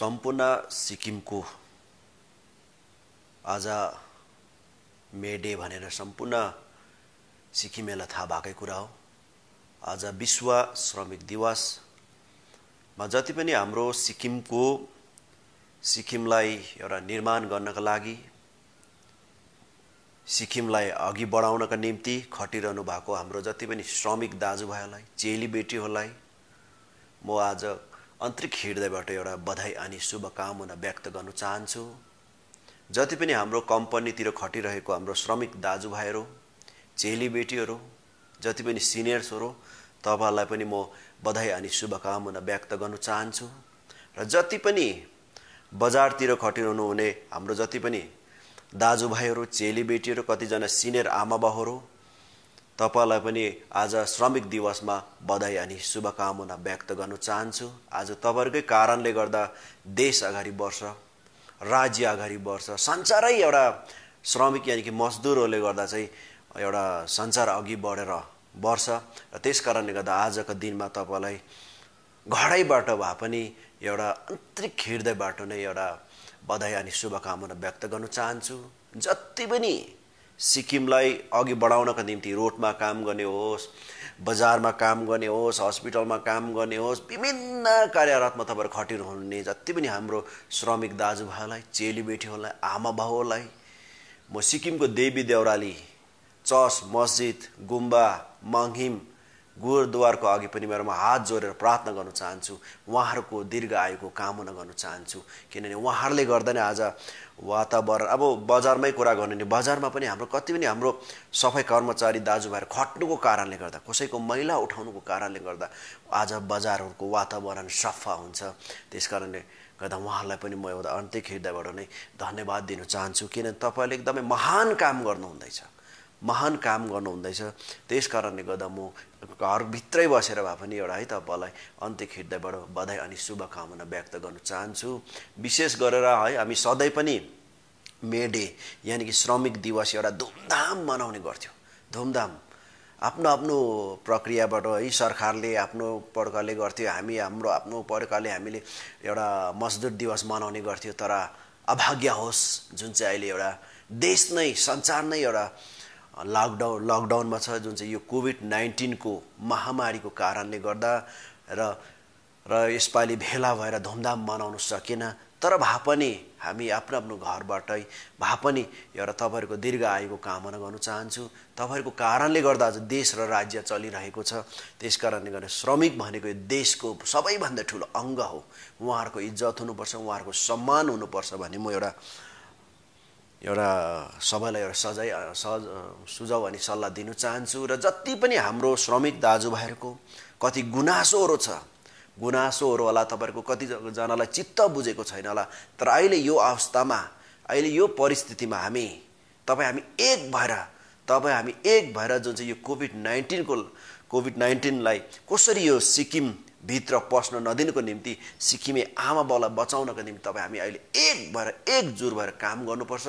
सम्पूर्ण सिक्किमको आज मे डे भनेर सम्पूर्ण सिक्किमेलाई थाहा भएकै कुरा हो आज विश्व श्रमिक दिवसमा जति पनि हाम्रो सिक्किमको सिक्किमलाई एउटा निर्माण गर्नका लागि सिक्किमलाई अघि बढाउनका निम्ति खटिरहनु भएको हाम्रो जति पनि श्रमिक दाजुभाइहरूलाई चेलीबेटीहरूलाई म आज आन्तरिक हृदयबाट एउटा बधाई अनि शुभकामना व्यक्त गर्न चाहन्छु जति पनि हाम्रो कम्पनीतिर खटिरहेको हाम्रो श्रमिक दाजुभाइहरू चेलीबेटीहरू जति पनि सिनियर्सहरू तपाईँहरूलाई पनि म बधाई अनि शुभकामना व्यक्त गर्न चाहन्छु र जति पनि बजारतिर खटिरहनु हुने हाम्रो जति पनि दाजुभाइहरू चेलीबेटीहरू कतिजना सिनियर आमाबाहरू तपाईँलाई पनि आज श्रमिक दिवसमा बधाई अनि शुभकामना व्यक्त गर्न चाहन्छु आज तपाईँहरूकै कारणले गर्दा देश अगाडि बढ्छ राज्य अगाडि बढ्छ संसारै एउटा श्रमिक यानि कि मजदुरहरूले गर्दा चाहिँ एउटा संसार अघि बढेर बढ्छ र त्यस कारणले गर्दा आजको दिनमा तपाईँलाई घडैबाट भए पनि एउटा आन्तरिक हृदयबाट नै एउटा बधाई अनि शुभकामना व्यक्त गर्न चाहन्छु जति पनि सिक्किमलाई अघि बढाउनका निम्ति रोडमा काम गर्ने होस् बजारमा काम गर्ने होस् हस्पिटलमा काम गर्ने होस् विभिन्न कार्यरतमा तपाईँहरू हुने जति पनि हाम्रो श्रमिक दाजुभाइलाई चेलीबेटीहरूलाई आमा बाउलाई म सिक्किमको देवी देउराली चर्च मस्जिद गुम्बा मङ्हिम गुरुद्वारको अघि पनि मेरो हात जोडेर प्रार्थना गर्न चाहन्छु उहाँहरूको दीर्घ आयुको कामना गर्न चाहन्छु किनभने उहाँहरूले गर्दा नै आज वातावरण अब बजारमै कुरा गर्ने भने बजारमा पनि हाम्रो कति पनि हाम्रो सफाइ कर्मचारी दाजुभाइहरू खट्नुको कारणले गर्दा कसैको मैला उठाउनुको कारणले गर्दा आज बजारहरूको वातावरण सफा हुन्छ त्यस कारणले गर्दा उहाँहरूलाई पनि म एउटा अन्त्य हृदयबाट नै धन्यवाद दिन चाहन्छु किनभने तपाईँले एकदमै महान काम गर्नुहुँदैछ महान काम गर्नुहुँदैछ त्यस कारणले गर्दा म घरभित्रै बसेर भए पनि एउटा है तपाईँलाई अन्त्य हृदयबाट बधाई अनि शुभकामना व्यक्त गर्न चाहन्छु विशेष गरेर है हामी सधैँ पनि मे डे यानि कि श्रमिक दिवस एउटा धुमधाम मनाउने गर्थ्यौँ धुमधाम आफ्नो आफ्नो प्रक्रियाबाट है सरकारले आफ्नो प्रकारले गर्थ्यो हामी हाम्रो आफ्नो प्रकारले हामीले एउटा मजदुर दिवस मनाउने गर्थ्यौँ तर अभाग्य होस् जुन चाहिँ अहिले एउटा देश नै संसार नै एउटा लकडाउन लकडाउनमा छ जुन चाहिँ यो कोभिड नाइन्टिनको महामारीको कारणले गर्दा र र यसपालि भेला भएर धुमधाम मनाउन सकेन तर भए पनि हामी आफ्नो आफ्नो घरबाटै भए पनि एउटा तपाईँहरूको दीर्घ आयुको कामना गर्न चाहन्छु तपाईँहरूको कारणले गर्दा आज देश र राज्य चलिरहेको छ त्यस कारणले गर्दा श्रमिक भनेको यो देशको सबैभन्दा ठुलो अङ्ग हो उहाँहरूको इज्जत हुनुपर्छ उहाँहरूको सम्मान हुनुपर्छ भन्ने म एउटा एउटा सबैलाई एउटा सजाय सज सुझाउ अनि सल्लाह दिनु चाहन्छु र जति पनि हाम्रो श्रमिक दाजुभाइहरूको कति गुनासोहरू छ गुनासोहरू होला तपाईँहरूको कतिजनालाई चित्त बुझेको छैन होला तर अहिले यो अवस्थामा अहिले यो परिस्थितिमा हामी तपाईँ हामी एक भएर तपाईँ हामी एक भएर जुन चाहिँ यो कोभिड नाइन्टिनको कोभिड नाइन्टिनलाई कसरी यो सिक्किम भित्र पस्न नदिनको निम्ति सिक्किमे आमा बाउलाई बचाउनको निम्ति तपाईँ हामी अहिले एक भएर एकजुट भएर काम गर्नुपर्छ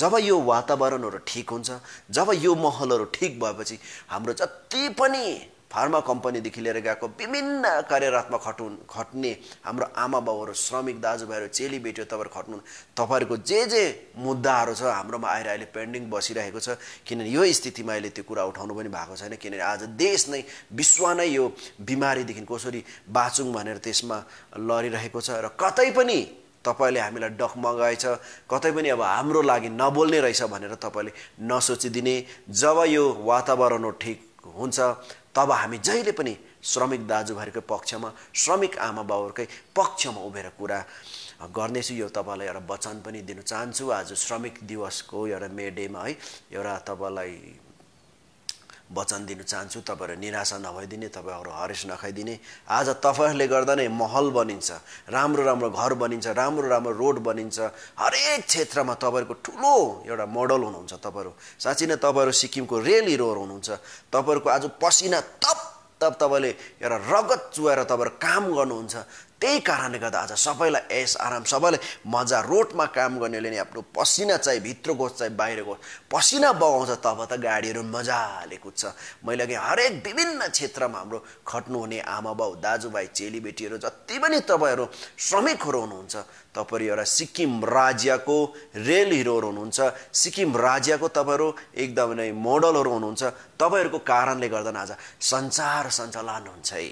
जब यो वातावरणहरू ठिक हुन्छ जब यो महलहरू ठिक भएपछि हाम्रो जति पनि फार्मा कम्पनीदेखि लिएर गएको विभिन्न कार्यरतमा खटु खट्ने हाम्रो आमा बाउहरू श्रमिक दाजुभाइहरू चेलीबेटीहरू तपाईँहरू खट्नु तपाईँहरूको जे जे मुद्दाहरू छ हाम्रोमा आएर अहिले पेन्डिङ बसिरहेको छ किनभने यो स्थितिमा अहिले त्यो कुरा उठाउनु पनि भएको छैन किनभने आज देश नै विश्व नै यो बिमारीदेखि कसरी बाँचौँ भनेर त्यसमा लडिरहेको छ र कतै पनि तपाईँले हामीलाई डक मगाएछ कतै पनि अब हाम्रो लागि नबोल्ने रहेछ भनेर तपाईँले नसोचिदिने जब यो वातावरण ठिक हुन्छ तब हामी जहिले पनि श्रमिक दाजुभाइहरूको पक्षमा श्रमिक आमा बाउहरूकै पक्षमा उभेर कुरा गर्नेछु यो तपाईँलाई एउटा वचन पनि दिन चाहन्छु आज श्रमिक दिवसको एउटा मे डेमा है एउटा तपाईँलाई वचन दिन चाहन्छु तपाईँहरू निराशा नभइदिने तपाईँहरू हरेस नखाइदिने आज तपाईँहरूले गर्दा नै महल बनिन्छ राम्रो राम्रो घर बनिन्छ राम्रो राम्रो रोड बनिन्छ हरेक क्षेत्रमा तपाईँहरूको ठुलो एउटा मोडल हुनुहुन्छ तपाईँहरू साँच्ची नै तपाईँहरू सिक्किमको रेल हिरोहरू हुनुहुन्छ तपाईँहरूको आज पसिना तप तप तपाईँले एउटा रगत चुहाएर तपाईँहरू काम गर्नुहुन्छ त्यही कारणले गर्दा आज सबैलाई एस आराम सबैले मजा रोडमा काम गर्नेले नि आफ्नो पसिना चाहिँ भित्रको चाहिँ बाहिरको पसिना बगाउँछ तब त गाडीहरू मजाले कुद्छ मैले कि हरेक विभिन्न क्षेत्रमा हाम्रो खट्नुहुने आमा बाउ दाजुभाइ चेलीबेटीहरू जति पनि तपाईँहरू श्रमिकहरू हुनुहुन्छ तपाईँहरू एउटा सिक्किम राज्यको रेल हिरोहरू हुनुहुन्छ सिक्किम राज्यको तपाईँहरू एकदम नै मोडलहरू हुनुहुन्छ तपाईँहरूको कारणले गर्दा आज सञ्चार सञ्चालन हुन्छ है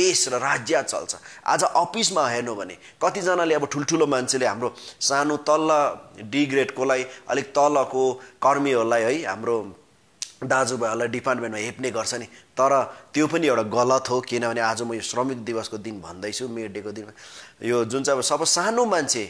देश र राज्य चल्छ आज अफिसमा हेर्नु भने कतिजनाले अब ठुल्ठुलो मान्छेले हाम्रो सानो तल्ल डी ग्रेडकोलाई अलिक तलको कर्मीहरूलाई है हाम्रो दाजुभाइहरूलाई डिपार्टमेन्टमा हेप्ने गर्छ नि तर त्यो पनि एउटा गलत हो किनभने आज म यो श्रमिक दिवसको दिन भन्दैछु मे डेको दिनमा यो जुन चाहिँ अब सब सानो मान्छे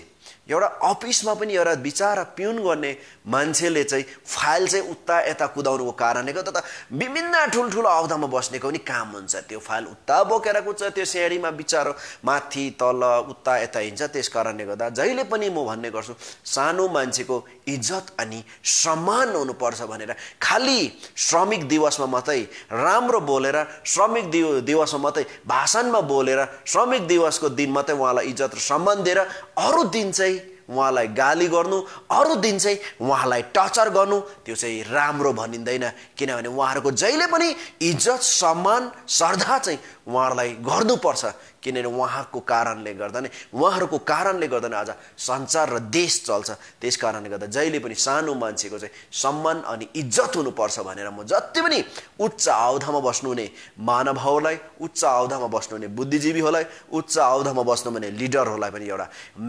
एउटा अफिसमा पनि एउटा विचार प्युन गर्ने मान्छेले चाहिँ फाइल चाहिँ उता यता कुदाउनुको कारणले गर्दा त विभिन्न ठुल्ठुलो अवधामा बस्नेको पनि काम हुन्छ त्यो फाइल उता बोकेर कुद्छ त्यो सिँढीमा विचार माथि तल उता यता हिँड्छ त्यस कारणले गर्दा जहिले पनि म भन्ने गर्छु सानो मान्छेको इज्जत अनि सम्मान हुनुपर्छ भनेर खालि श्रमिक दिवसमा मात्रै राम्रो बोलेर श्रमिक दिव दिवसमा मात्रै भाषणमा बोलेर श्रमिक दिवसको दिन मात्रै उहाँलाई इज्जत र सम्मान दिएर अरू दिन चाहिँ उहाँलाई गाली गर्नु अरू दिन चाहिँ उहाँलाई टर्चर गर्नु त्यो चाहिँ राम्रो भनिँदैन किनभने उहाँहरूको जहिले पनि इज्जत सम्मान श्रद्धा चाहिँ उहाँहरूलाई गर्नुपर्छ किनभने उहाँको कारणले गर्दा नै उहाँहरूको कारणले गर्दा नै आज संसार र देश चल्छ त्यस कारणले गर्दा जहिले पनि सानो मान्छेको चाहिँ सम्मान अनि इज्जत हुनुपर्छ भनेर म जति पनि उच्च आवधामा बस्नुहुने मानवहरूलाई उच्च आवधामा बस्नुहुने बुद्धिजीवीहरूलाई उच्च आवधामा बस्नु भने लिडरहरूलाई पनि एउटा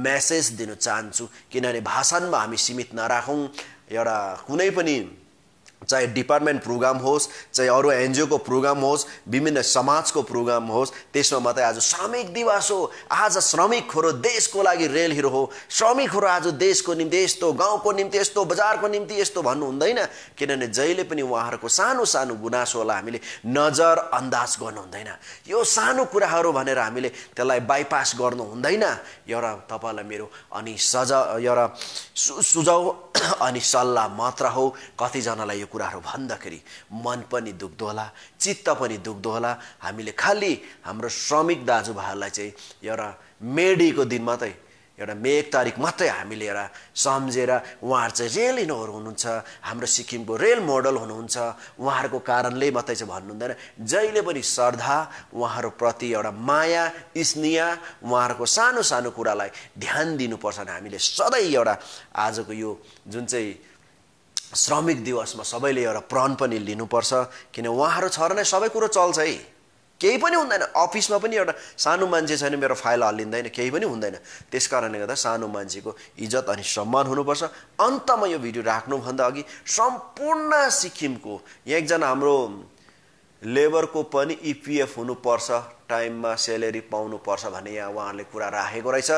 मेसेज दिन चाहन्छु किनभने भाषणमा हामी सीमित नराखौँ एउटा कुनै पनि चाहे डिपार्टमेन्ट प्रोग्राम होस् चाहे अरू एनजिओको प्रोग्राम होस् विभिन्न समाजको प्रोग्राम होस् त्यसमा मात्रै आज श्रमिक दिवस हो आज श्रमिकहरू देशको लागि रेल हिरो हो श्रमिकहरू आज देशको निम्ति यस्तो गाउँको निम्ति यस्तो बजारको निम्ति यस्तो भन्नु हुँदैन किनभने जहिले पनि उहाँहरूको सानो सानो गुनासोलाई हामीले नजर अन्दाज गर्नु हुँदैन यो सानो कुराहरू भनेर हामीले त्यसलाई बाइपास गर्नु हुँदैन एउटा तपाईँलाई मेरो अनि सज एउटा सुझाउ अनि सल्लाह मात्र हो कतिजनालाई यो कुराहरू भन्दाखेरि मन पनि दुख्दो होला चित्त पनि दुख्दो होला हामीले खालि हाम्रो श्रमिक दाजुभाइहरूलाई चाहिँ एउटा मेडीको दिन मात्रै एउटा मे एक तारिक मात्रै हामीले एउटा सम्झेर उहाँहरू चाहिँ रेल इनोहरू हुनुहुन्छ हाम्रो सिक्किमको रेल मोडल हुनुहुन्छ उहाँहरूको कारणले मात्रै चाहिँ भन्नुहुँदैन जहिले पनि श्रद्धा उहाँहरूप्रति एउटा माया स्नेह उहाँहरूको सानो सानो कुरालाई ध्यान दिनुपर्छ हामीले सधैँ एउटा आजको यो जुन चाहिँ श्रमिक दिवसमा सबैले एउटा प्रण पनि लिनुपर्छ किन उहाँहरू छ र नै सबै कुरो चल्छ है केही पनि हुँदैन अफिसमा पनि एउटा सानो मान्छे छैन मेरो फाइल हल्लिँदैन केही पनि हुँदैन त्यस कारणले गर्दा सानो मान्छेको इज्जत अनि सम्मान हुनुपर्छ अन्तमा यो भिडियो राख्नुभन्दा अघि सम्पूर्ण सिक्किमको यहाँ एकजना हाम्रो लेबरको पनि इपिएफ e हुनुपर्छ टाइममा सेलेरी पाउनुपर्छ भन्ने यहाँ उहाँहरूले कुरा राखेको रहेछ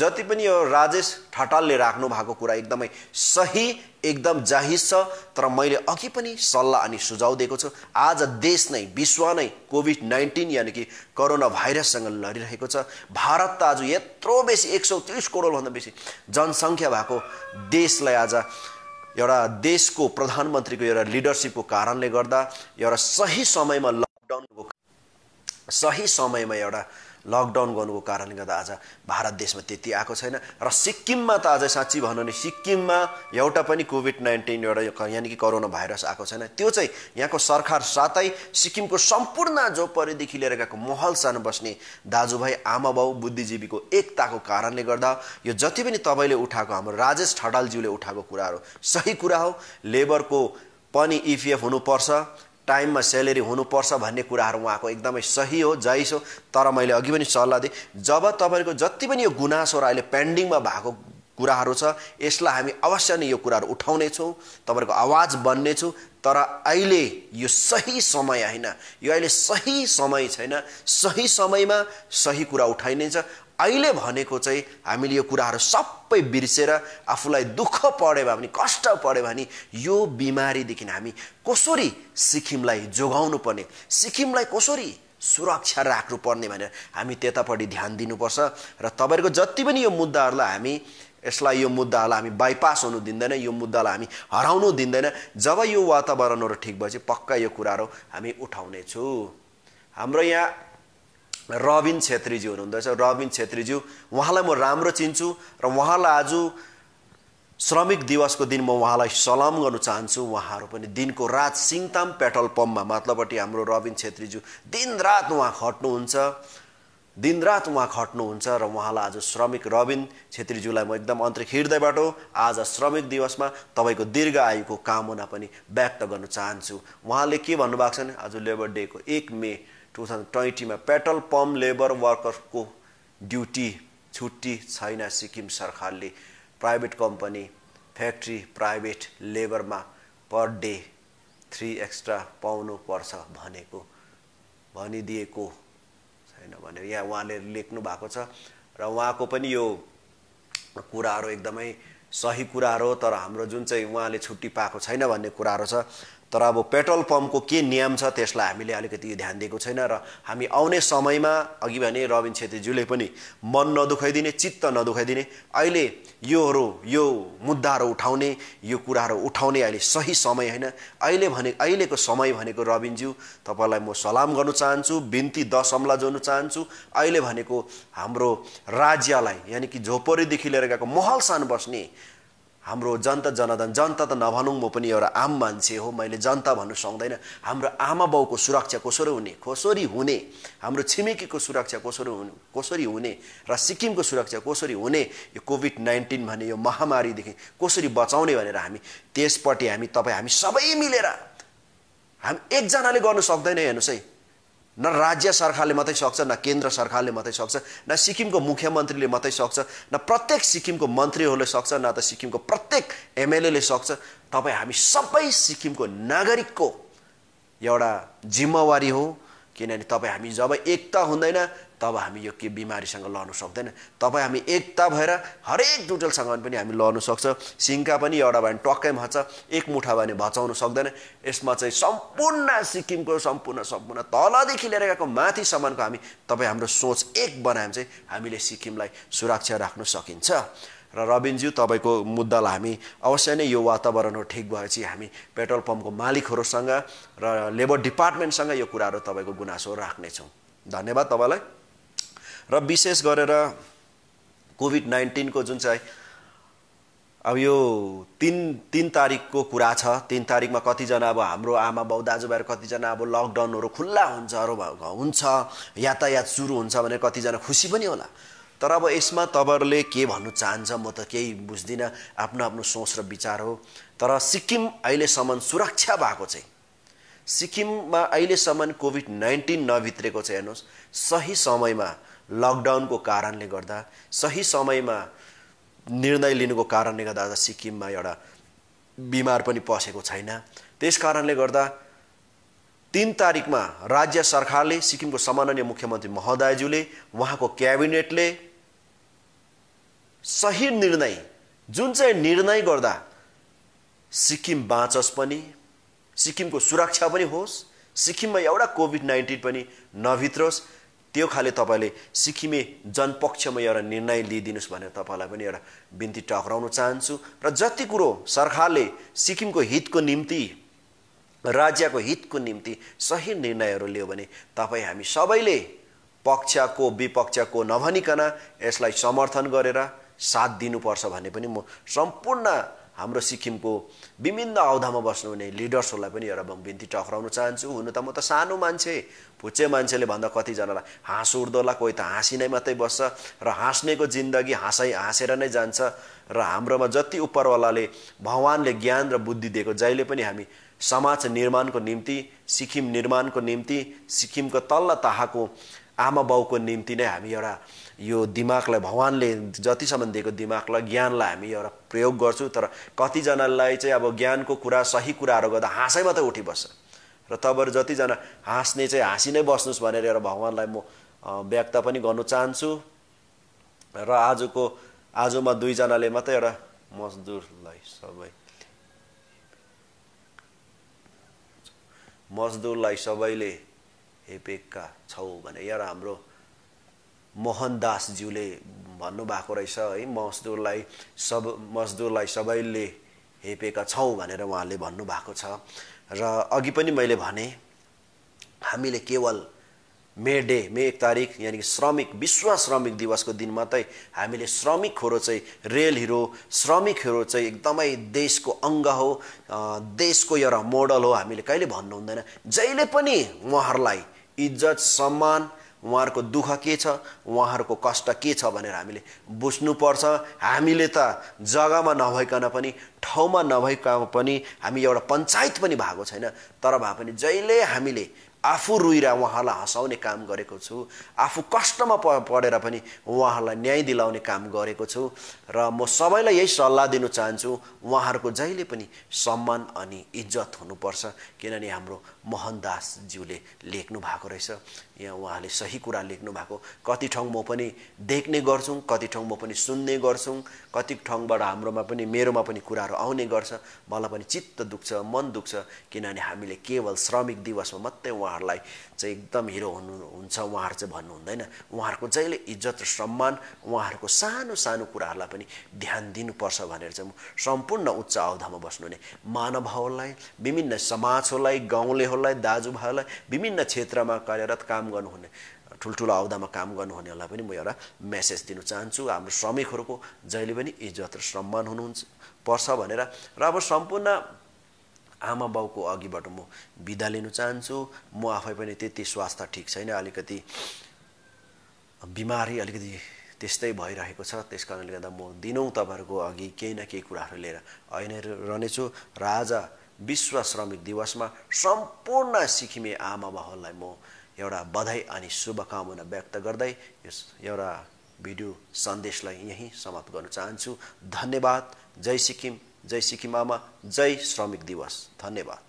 जति पनि यो राजेश ठटालले राख्नु भएको कुरा एकदमै सही एकदम जाहिज छ तर मैले अघि पनि सल्लाह अनि सुझाव दिएको छु आज देश नै विश्व नै कोभिड नाइन्टिन यानि कि कोरोना भाइरससँग लडिरहेको छ भारत त आज यत्रो बेसी एक सौ तिस करोडभन्दा बेसी जनसङ्ख्या भएको देशलाई आज एउटा देशको प्रधानमन्त्रीको एउटा लिडरसिपको कारणले गर्दा एउटा सही समयमा लकडाउनको सही समयमा एउटा लकडाउन गर्नुको कारणले गर्दा आज भारत देशमा त्यति आएको छैन र सिक्किममा त आज साँच्ची भनौँ भने सिक्किममा एउटा पनि कोभिड नाइन्टिन एउटा यानि कि कोरोना भाइरस आएको छैन त्यो चाहिँ यहाँको सरकार साथै सिक्किमको सम्पूर्ण जो परिदेखि लिएर गएको महलसान बस्ने दाजुभाइ आमा बाउ बुद्धिजीवीको एकताको कारणले गर्दा यो जति पनि तपाईँले उठाएको हाम्रो राजेश ठडालज्यूले उठाएको कुराहरू सही कुरा हो लेबरको पनि इपिएफ हुनुपर्छ टाइममा सेलेरी हुनुपर्छ भन्ने कुराहरू उहाँको एकदमै सही हो जाइस हो तर मैले अघि पनि सल्लाह दिएँ जब तपाईँको जति पनि यो गुनासोहरू अहिले पेन्डिङमा भएको कुराहरू छ यसलाई हामी अवश्य नै यो कुराहरू उठाउनेछौँ तपाईँहरूको आवाज बन्नेछौँ तर अहिले यो सही समय होइन यो अहिले सही समय छैन सही समयमा सही कुरा उठाइनेछ अहिले भनेको चाहिँ हामीले यो कुराहरू सबै बिर्सेर आफूलाई दुःख भए भने कष्ट पऱ्यो भने यो बिमारीदेखि हामी कसरी सिक्किमलाई जोगाउनु पर्ने सिक्किमलाई कसरी सुरक्षा राख्नुपर्ने भनेर हामी त्यतापट्टि ध्यान दिनुपर्छ र तपाईँहरूको जति पनि यो मुद्दाहरूलाई हामी यसलाई यो मुद्दाहरूलाई हामी बाइपास हुनु दिँदैन यो मुद्दालाई हामी हराउनु दिँदैन जब यो वातावरणहरू ठिक भएपछि पक्का यो कुराहरू हामी उठाउनेछु हाम्रो यहाँ रबिन छेत्रीज्यू हुनुहुँदो रहेछ रबिन छेत्रीज्यू उहाँलाई म राम्रो चिन्छु र उहाँलाई आज श्रमिक दिवसको दिन म उहाँलाई सलाम गर्न चाहन्छु उहाँहरू पनि दिनको रात सिङताम पेट्रोल पम्पमा मतलबपट्टि हाम्रो रबिन छेत्रीज्यू दिनरात उहाँ खट्नुहुन्छ दिनरात उहाँ खट्नुहुन्छ र उहाँलाई आज श्रमिक रबिन छेत्रीज्यूलाई म एकदम अन्तरिक हृदयबाट आज श्रमिक दिवसमा तपाईँको दीर्घ आयुको कामना पनि व्यक्त गर्न चाहन्छु उहाँले के भन्नुभएको छ भने आज लेबर डेको एक मे टु थाउजन्ड ट्वेन्टीमा पेट्रोल पम्प लेबर वर्करको ड्युटी छुट्टी छैन सिक्किम सरकारले प्राइभेट कम्पनी फ्याक्ट्री प्राइभेट लेबरमा पर डे थ्री एक्स्ट्रा पाउनुपर्छ भनेको भनिदिएको छैन भने यहाँ उहाँले लेख्नु भएको छ र उहाँको पनि यो कुराहरू एकदमै सही कुराहरू हो तर हाम्रो जुन चाहिँ उहाँले छुट्टी पाएको छैन भन्ने कुराहरू छ तर अब पेट्रोल पम्पको के नियम छ त्यसलाई हामीले अलिकति ध्यान दिएको छैन र हामी आउने समयमा अघि भने रविन छेत्रीज्यूले पनि मन नदुखाइदिने चित्त नदुखाइदिने अहिले योहरू यो मुद्दाहरू उठाउने यो कुराहरू उठाउने अहिले सही समय होइन अहिले भने अहिलेको समय भनेको रविनज्यू तपाईँलाई म सलाम गर्नु चाहन्छु बिन्ती दशमला जोड्नु चाहन्छु अहिले भनेको हाम्रो राज्यलाई यानि कि झोपरीदेखि लिएर गएको महल महलसान बस्ने हाम्रो जनता जनधन जनता त नभनौँ म पनि एउटा आम मान्छे हो मैले जनता भन्नु सक्दैन हाम्रो आमा बाउको सुरक्षा कसरी हुने कसरी हुने हाम्रो छिमेकीको सुरक्षा कसरी हुने कसरी हुने र सिक्किमको सुरक्षा कसरी हुने यो कोभिड नाइन्टिन भने यो महामारीदेखि कसरी बचाउने भनेर हामी त्यसपट्टि हामी तपाईँ हामी सबै मिलेर हामी एकजनाले गर्नु सक्दैन हेर्नुहोस् है न राज्य सरकारले मात्रै सक्छ न केन्द्र सरकारले मात्रै सक्छ न सिक्किमको मुख्यमन्त्रीले मात्रै सक्छ न प्रत्येक सिक्किमको मन्त्रीहरूले सक्छ न त सिक्किमको प्रत्येक एमएलएले सक्छ तपाईँ हामी सबै सिक्किमको नागरिकको एउटा जिम्मेवारी हो किनभने तपाईँ हामी जब एकता हुँदैन तब हामी यो के बिमारीसँग लड्नु सक्दैन तपाईँ हामी एकता भएर हरेक डुटलसँग पनि हामी लड्नु सक्छ सिङ्का पनि एउटा भयो भने टक्कै भन्छ एक मुठा भयो भने भचाउनु सक्दैन यसमा चाहिँ सम्पूर्ण सिक्किमको सम्पूर्ण सम्पूर्ण तलदेखि लिएर गएको माथिसम्मको हामी तपाईँ हाम्रो सोच एक बनायो भने चाहिँ हामीले सिक्किमलाई सुरक्षा राख्न सकिन्छ र रबिनज्यू तपाईँको मुद्दालाई हामी अवश्य नै यो वातावरण हो ठिक भएपछि हामी पेट्रोल पम्पको मालिकहरूसँग र लेबर डिपार्टमेन्टसँग यो कुराहरू तपाईँको गुनासो राख्नेछौँ धन्यवाद तपाईँलाई र विशेष गरेर कोभिड नाइन्टिनको जुन चाहिँ अब यो तिन तिन तारिकको कुरा छ तिन तारिकमा कतिजना अब हाम्रो आमा बाउ दाजुभाइहरू कतिजना अब लकडाउनहरू खुल्ला हुन्छ हुन्छ यातायात सुरु हुन्छ भने कतिजना खुसी पनि होला तर अब यसमा तपाईँहरूले के भन्नु चाहन्छ म त केही बुझ्दिनँ आफ्नो आफ्नो सोच र विचार हो तर सिक्किम अहिलेसम्म सुरक्षा भएको चाहिँ सिक्किममा अहिलेसम्म कोभिड नाइन्टिन नभित्रेको चाहिँ हेर्नुहोस् सही समयमा लकडाउनको कारणले गर्दा सही समयमा निर्णय लिनुको कारणले गर्दा सिक्किममा एउटा बिमार पनि पसेको छैन त्यस कारणले गर्दा तिन तारिकमा राज्य सरकारले सिक्किमको सामान्य मुख्यमन्त्री महोदयज्यूले उहाँको क्याबिनेटले सही निर्णय जुन चाहिँ निर्णय गर्दा सिक्किम बाँचोस् पनि सिक्किमको सुरक्षा पनि होस् सिक्किममा एउटा कोभिड नाइन्टिन पनि नभित्रोस् त्यो खाले तपाईँले सिक्किमे जनपक्षमा एउटा निर्णय लिइदिनुहोस् भनेर तपाईँलाई पनि एउटा बिन्ती टक्राउन चाहन्छु र जति कुरो सरकारले सिक्किमको हितको निम्ति राज्यको हितको निम्ति सही निर्णयहरू लियो भने तपाईँ हामी सबैले पक्षको विपक्षको नभनिकन यसलाई समर्थन गरेर साथ दिनुपर्छ भन्ने पनि म सम्पूर्ण हाम्रो सिक्किमको विभिन्न अवधामा बस्नुहुने लिडर्सहरूलाई पनि एउटा बिन्ती टक्राउन चाहन्छु हुनु त म त सानो मान्छे फुच्चे मान्छेले भन्दा कतिजनालाई हाँस उठ्दोला कोही त हाँसी नै मात्रै बस्छ र हाँस्नेको जिन्दगी हाँसै हाँसेर नै जान्छ र हाम्रोमा जति उपरवालाले भगवान्ले ज्ञान र बुद्धि दिएको जहिले पनि हामी समाज निर्माणको निम्ति सिक्किम निर्माणको निम्ति सिक्किमको तल्ल तहको आमा बाउको निम्ति नै हामी एउटा यो दिमागलाई भगवान्ले जतिसम्म दिएको दिमागलाई ज्ञानलाई हामी एउटा प्रयोग गर्छौँ तर कतिजनालाई चाहिँ अब ज्ञानको कुरा सही कुराहरू गर्दा हाँसै मात्रै उठिबस्छ र तपाईँहरू जतिजना हाँस्ने चाहिँ हाँसी नै बस्नुहोस् भनेर एउटा भगवान्लाई म व्यक्त पनि गर्नु चाहन्छु र आजको आजमा दुईजनाले मात्रै एउटा मजदुरलाई सबै मजदुरलाई सबैले हेपेका छौ भने यहाँ हाम्रो मोहनदासज्यूले भन्नुभएको रहेछ है मजदुरलाई सब मजदुरलाई सबैले हेपेका छौँ भनेर उहाँले भन्नुभएको छ र अघि पनि मैले भने हामीले केवल मे डे मे एक तारिक यानि श्रमिक विश्व श्रमिक दिवसको दिन मात्रै हामीले श्रमिकहरू चाहिँ रेल हिरो श्रमिकहरू चाहिँ एकदमै देशको अङ्ग हो देशको एउटा मोडल हो हामीले कहिले भन्नु हुँदैन जहिले पनि उहाँहरूलाई इज्जत सम्मान उहाँहरूको दुःख के छ उहाँहरूको कष्ट के छ भनेर हामीले बुझ्नुपर्छ हामीले त जग्गामा नभइकन पनि ठाउँमा नभइकन पनि हामी एउटा पञ्चायत पनि भएको छैन तर भए पनि जहिले हामीले आफू रुइरा उहाँहरूलाई हँसाउने काम गरेको छु आफू कष्टमा प पढेर पनि उहाँहरूलाई न्याय दिलाउने काम गरेको छु र म सबैलाई यही सल्लाह दिनु चाहन्छु उहाँहरूको जहिले पनि सम्मान अनि इज्जत हुनुपर्छ किनभने हाम्रो मोहनदासज्यूले लेख्नु भएको रहेछ यहाँ उहाँले सही कुरा लेख्नु भएको कति ठाउँ म पनि देख्ने गर्छु कति ठाउँ म पनि सुन्ने गर्छु कति ठाउँबाट हाम्रोमा पनि मेरोमा पनि कुराहरू आउने गर्छ मलाई पनि चित्त दुख्छ मन दुख्छ किनभने हामीले केवल श्रमिक दिवसमा मात्रै उहाँ उहाँहरूलाई चाहिँ एकदम हिरो हुनुहुन्छ उहाँहरू चाहिँ भन्नु हुँदैन उहाँहरूको जहिले इज्जत र सम्मान उहाँहरूको सानो सानो कुराहरूलाई पनि ध्यान दिनुपर्छ भनेर चाहिँ सम्पूर्ण उच्च अवधामा बस्नुहुने मानवहरूलाई विभिन्न समाजहरूलाई गाउँलेहरूलाई दाजुभाइहरूलाई विभिन्न क्षेत्रमा कार्यरत काम गर्नुहुने ठुल्ठुलो अवधामा काम गर्नुहुनेहरूलाई पनि म एउटा मेसेज दिन चाहन्छु हाम्रो श्रमिकहरूको जहिले पनि इज्जत र सम्मान हुनुहुन्छ पर्छ भनेर र अब सम्पूर्ण आमा बाउको अघिबाट म बिदा लिनु चाहन्छु म आफै पनि त्यति स्वास्थ्य ठिक छैन अलिकति बिमारी अलिकति त्यस्तै भइरहेको छ त्यस कारणले गर्दा म दिनौँ तपाईँहरूको अघि केही न केही कुराहरू लिएर आइ नै रहनेछु र आज विश्व श्रमिक दिवसमा सम्पूर्ण सिक्किमे आमा बाउहरूलाई म एउटा बधाई अनि शुभकामना व्यक्त गर्दै यस एउटा भिडियो सन्देशलाई यहीँ समाप्त गर्न चाहन्छु धन्यवाद जय सिक्किम जय सिक्किमामा जय श्रमिक दिवस धन्यवाद